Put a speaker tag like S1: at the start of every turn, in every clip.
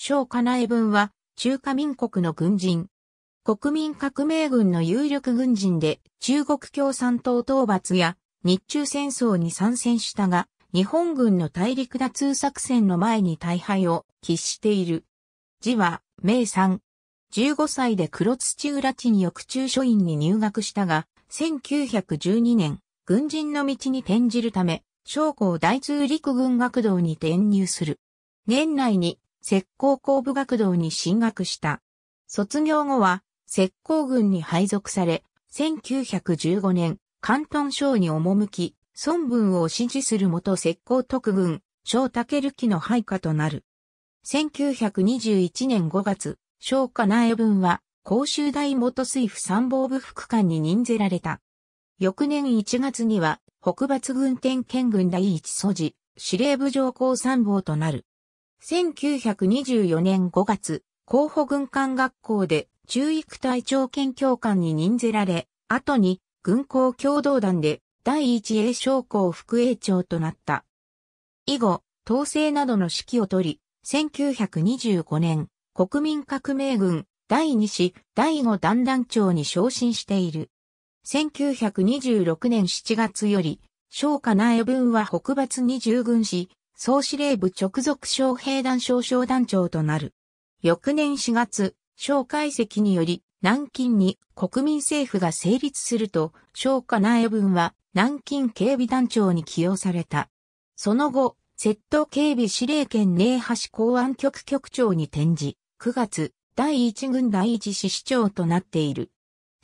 S1: 小か内文は、中華民国の軍人。国民革命軍の有力軍人で、中国共産党討伐や、日中戦争に参戦したが、日本軍の大陸打通作戦の前に大敗を喫している。字は、名産。15歳で黒土浦地に翌中書院に入学したが、1912年、軍人の道に転じるため、将校大通陸軍学堂に転入する。年内に石膏工部学堂に進学した。卒業後は、石膏軍に配属され、1915年、関東省に赴き、孫文を支持する元石膏特軍、小武機の配下となる。1921年5月、小家苗文は、甲州大元水府参謀部副官に任ぜられた。翌年1月には、北伐軍天県軍第一素地、司令部上皇参謀となる。1924年5月、候補軍艦学校で中育隊長兼教官に任ぜられ、後に軍港共同団で第一栄将校副栄長となった。以後、統制などの指揮を取り、1925年、国民革命軍第二師第五団団長に昇進している。1926年7月より、昇華内分は北伐に従軍師、総司令部直属将兵団少将団長となる。翌年4月、蒋介石により、南京に国民政府が成立すると、蒋家内分は南京警備団長に起用された。その後、窃盗警備司令権寧橋公安局局長に転じ、9月、第1軍第1支市長となっている。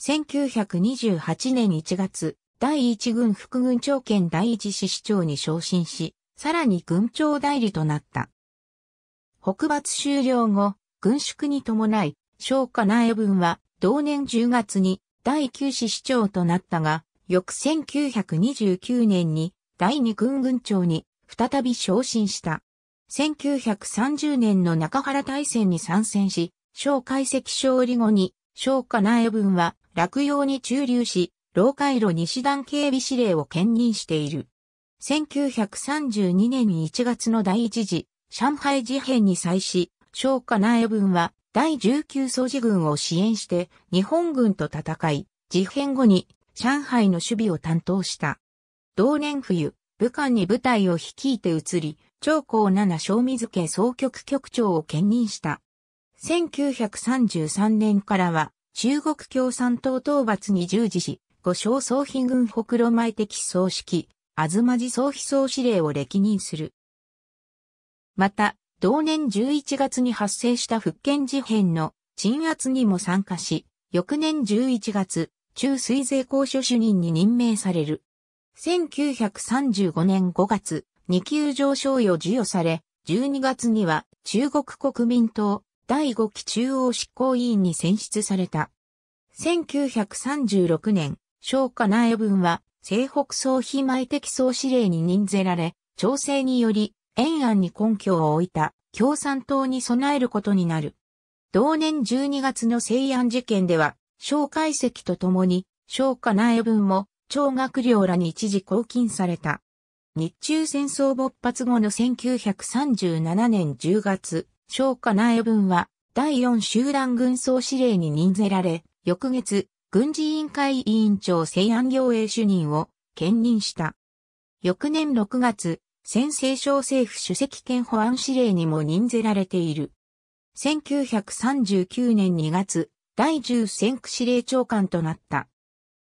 S1: 1928年1月、第1軍副軍長兼第1支市長に昇進し、さらに軍長代理となった。北伐終了後、軍縮に伴い、昭和内文は同年10月に第九市市長となったが、翌1929年に第二軍軍長に再び昇進した。1930年の中原大戦に参戦し、小解析勝利後に、小家内文は落葉に駐留し、老回路西段警備司令を兼任している。1932年1月の第一次上海事変に際し、小華内軍は第19総除軍を支援して日本軍と戦い、事変後に上海の守備を担当した。同年冬、武漢に部隊を率いて移り、長江七正水家総局局長を兼任した。1933年からは中国共産党討伐に従事し、五小総品軍北路前的総指揮、まじ総秘総司令を歴任する。また、同年11月に発生した復権事変の鎮圧にも参加し、翌年11月、中水税公所主任に任命される。1935年5月、二級上昇与授与され、12月には中国国民党第5期中央執行委員に選出された。1936年、昇華内分は西北総非埋的総司令に任ぜられ、調整により、延安に根拠を置いた共産党に備えることになる。同年12月の西安事件では、小解析とともに、小家内分も、張学寮らに一時拘禁された。日中戦争勃発後の1937年10月、小家内分は、第4集団軍総司令に任ぜられ、翌月、軍事委員会委員長西安行営主任を兼任した。翌年6月、先西省政府主席兼保安司令にも任ぜられている。1939年2月、第10戦区司令長官となった。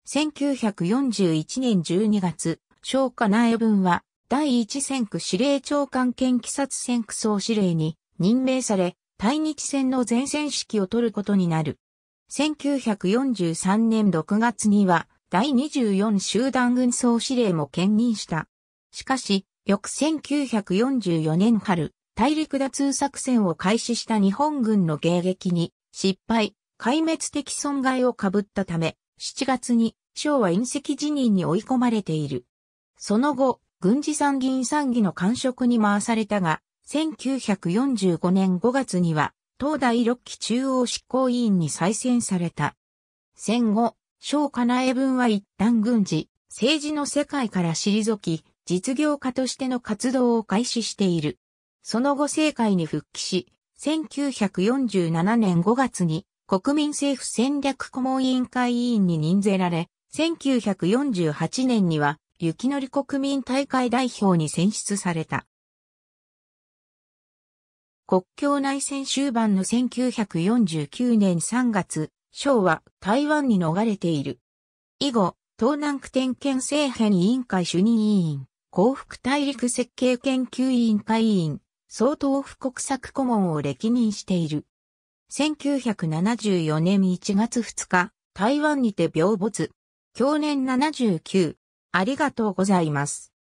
S1: 1941年12月、昭和内文は、第1戦区司令長官兼鬼殺戦区総司令に任命され、対日戦の前線指揮を取ることになる。1943年6月には第24集団軍総司令も兼任した。しかし、翌1944年春、大陸打通作戦を開始した日本軍の迎撃に失敗、壊滅的損害を被ったため、7月に昭和隕石辞任に追い込まれている。その後、軍事参議院参議の官職に回されたが、1945年5月には東大6期中央執行委員に再選された。戦後、小かなえ文は一旦軍事、政治の世界から退き、実業家としての活動を開始している。その後政界に復帰し、1947年5月に国民政府戦略顧問委員会委員に任ぜられ、1948年には、雪のり国民大会代表に選出された。国境内戦終盤の1949年3月、昭は台湾に逃れている。以後、東南区点検政変委員会主任委員、幸福大陸設計研究委員会委員、総統府国策顧問を歴任している。1974年1月2日、台湾にて病没。去年79。ありがとうございます。